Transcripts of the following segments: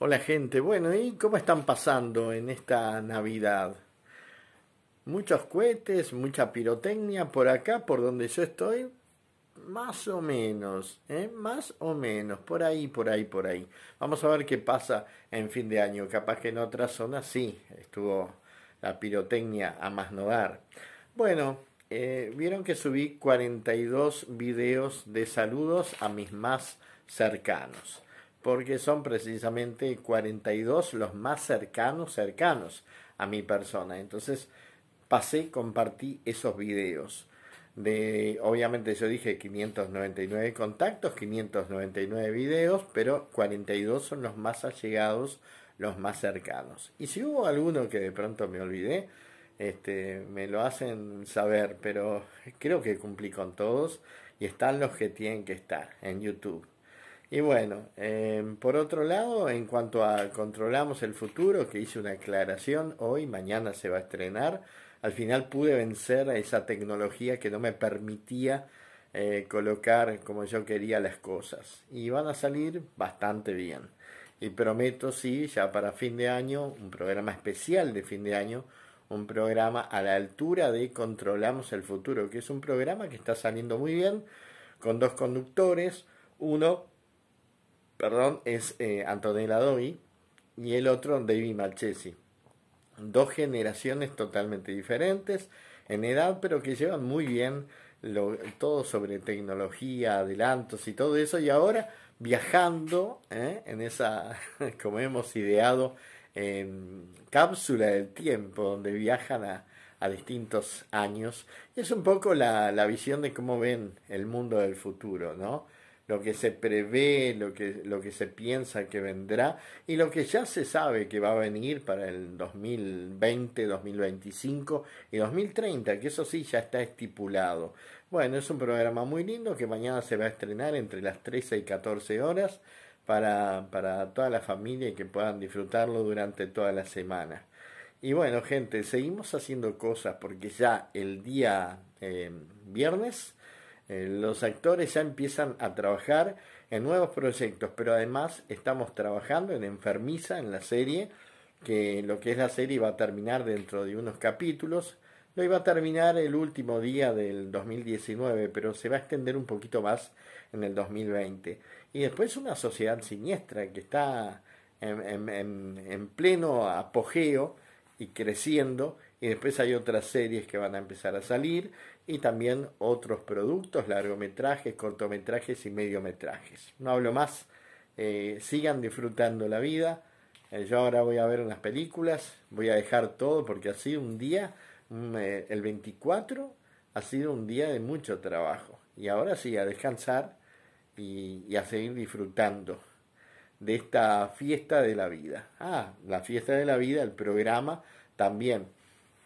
Hola gente, bueno, ¿y cómo están pasando en esta Navidad? Muchos cohetes, mucha pirotecnia por acá, por donde yo estoy, más o menos, ¿eh? más o menos, por ahí, por ahí, por ahí. Vamos a ver qué pasa en fin de año, capaz que en otras zonas sí, estuvo la pirotecnia a más no dar. Bueno, eh, vieron que subí 42 videos de saludos a mis más cercanos porque son precisamente 42 los más cercanos, cercanos a mi persona. Entonces pasé, compartí esos videos. De, obviamente yo dije 599 contactos, 599 videos, pero 42 son los más allegados, los más cercanos. Y si hubo alguno que de pronto me olvidé, este, me lo hacen saber, pero creo que cumplí con todos y están los que tienen que estar en YouTube. Y bueno, em, por otro lado, en cuanto a Controlamos el Futuro, que hice una aclaración hoy, mañana se va a estrenar, al final pude vencer a esa tecnología que no me permitía eh, colocar como yo quería las cosas. Y van a salir bastante bien. Y prometo, sí, ya para fin de año, un programa especial de fin de año, un programa a la altura de Controlamos el Futuro, que es un programa que está saliendo muy bien, con dos conductores, uno perdón, es eh, Antonella Dovi y el otro David Marchesi. Dos generaciones totalmente diferentes en edad, pero que llevan muy bien todo sobre tecnología, adelantos y todo eso, y ahora viajando ¿eh? en esa, como hemos ideado, cápsula del tiempo, donde viajan a, distintos años. Y es un poco la visión de cómo ven el mundo del futuro, ¿no? lo que se prevé, lo que, lo que se piensa que vendrá y lo que ya se sabe que va a venir para el 2020, 2025 y 2030, que eso sí ya está estipulado. Bueno, es un programa muy lindo que mañana se va a estrenar entre las 13 y 14 horas para, toda la familia y que puedan disfrutarlo durante toda la semana. Y bueno, gente, seguimos haciendo cosas porque ya el día eh, viernes eh, los actores ya empiezan a trabajar en nuevos proyectos, pero además estamos trabajando en Enfermiza, en la serie, que lo que es la serie va a terminar dentro de unos capítulos. Lo iba a terminar el último día del 2019, pero se va a extender un poquito más en el 2020. Y después una sociedad siniestra que está en pleno apogeo y creciendo y después hay otras series que van a empezar a salir y también otros productos, largometrajes, cortometrajes y mediometrajes. No hablo más, eh, sigan disfrutando la vida. Eh, yo ahora voy a ver unas películas, voy a dejar todo porque ha sido un día, mm, eh, el 24 ha sido un día de mucho trabajo. Y ahora sí, a descansar y a seguir disfrutando de esta fiesta de la vida. Ah, la fiesta de la vida, el programa también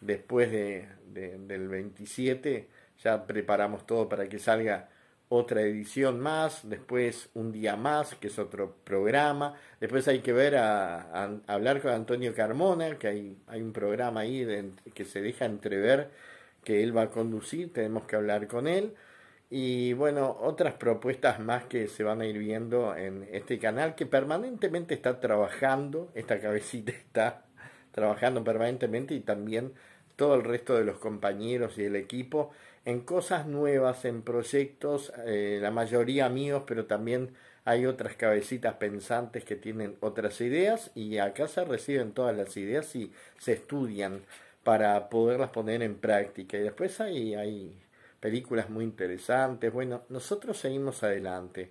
después de, del 27 ya preparamos todo para que salga otra edición más, después un día más, que es otro programa, después hay que ver a, hablar con Antonio Carmona, que hay, hay un programa ahí que se deja entrever que él va a conducir, tenemos que hablar con él. Y bueno, otras propuestas más que se van a ir viendo en este canal que permanentemente está trabajando, esta cabecita está trabajando permanentemente y también todo el resto de los compañeros y el equipo en cosas nuevas, en proyectos, eh, la mayoría míos, pero también hay otras cabecitas pensantes que tienen otras ideas y acá se reciben todas las ideas y se estudian para poderlas poner en práctica. Y después hay, hay películas muy interesantes. Bueno, nosotros seguimos adelante.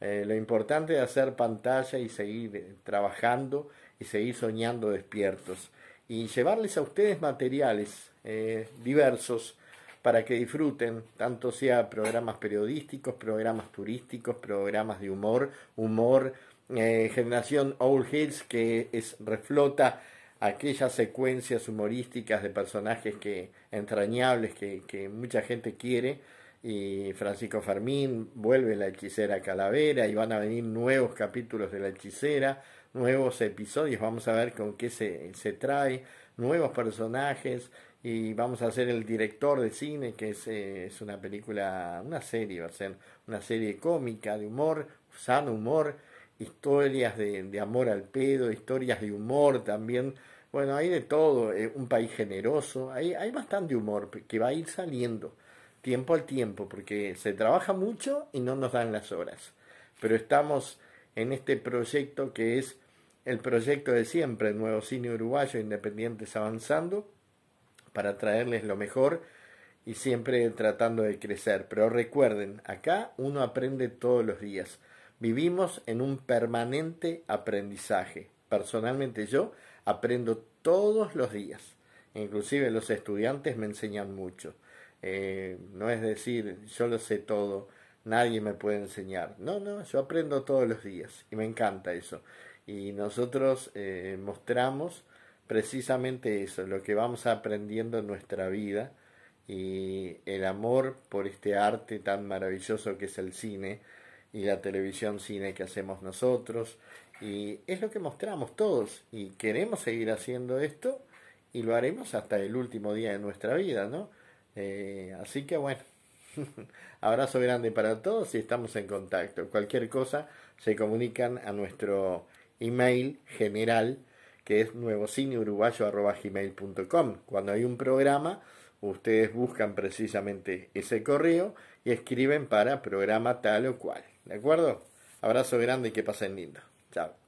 Eh, lo importante es hacer pantalla y seguir eh, trabajando y seguir soñando despiertos y llevarles a ustedes materiales eh, diversos para que disfruten, tanto sea programas periodísticos, programas turísticos, programas de humor, humor, eh, generación Old Hills que es, reflota aquellas secuencias humorísticas de personajes que entrañables que, mucha gente quiere y Francisco Farmín vuelve la hechicera calavera y van a venir nuevos capítulos de la hechicera nuevos episodios, vamos a ver con qué se, trae, nuevos personajes y vamos a hacer el director de cine, que eh, es, una película, una serie, va a ser una serie cómica, de humor, sano humor, historias de, amor al pedo, historias de humor también. Bueno, hay de todo, eh, un país generoso, hay, hay bastante humor que va a ir saliendo tiempo al tiempo, porque se trabaja mucho y no nos dan las horas. Pero estamos en este proyecto que es el proyecto de siempre, nuevo cine uruguayo, Independientes Avanzando, para traerles lo mejor y siempre tratando de crecer. Pero recuerden, acá uno aprende todos los días. Vivimos en un permanente aprendizaje. Personalmente yo aprendo todos los días. Inclusive los estudiantes me enseñan mucho. Eh, no es decir, yo lo sé todo nadie me puede enseñar. No, no, yo aprendo todos los días y me encanta eso. Y nosotros eh, mostramos precisamente eso, lo que vamos aprendiendo en nuestra vida y el amor por este arte tan maravilloso que es el cine y la televisión cine que hacemos nosotros. Y es lo que mostramos todos y queremos seguir haciendo esto y lo haremos hasta el último día de nuestra vida, ¿no? Eh, así que bueno. Abrazo grande para todos y estamos en contacto. Cualquier cosa se comunican a nuestro email general que es gmail.com, Cuando hay un programa, ustedes buscan precisamente ese correo y escriben para programa tal o cual. ¿De acuerdo? Abrazo grande y que pasen lindo. Chao.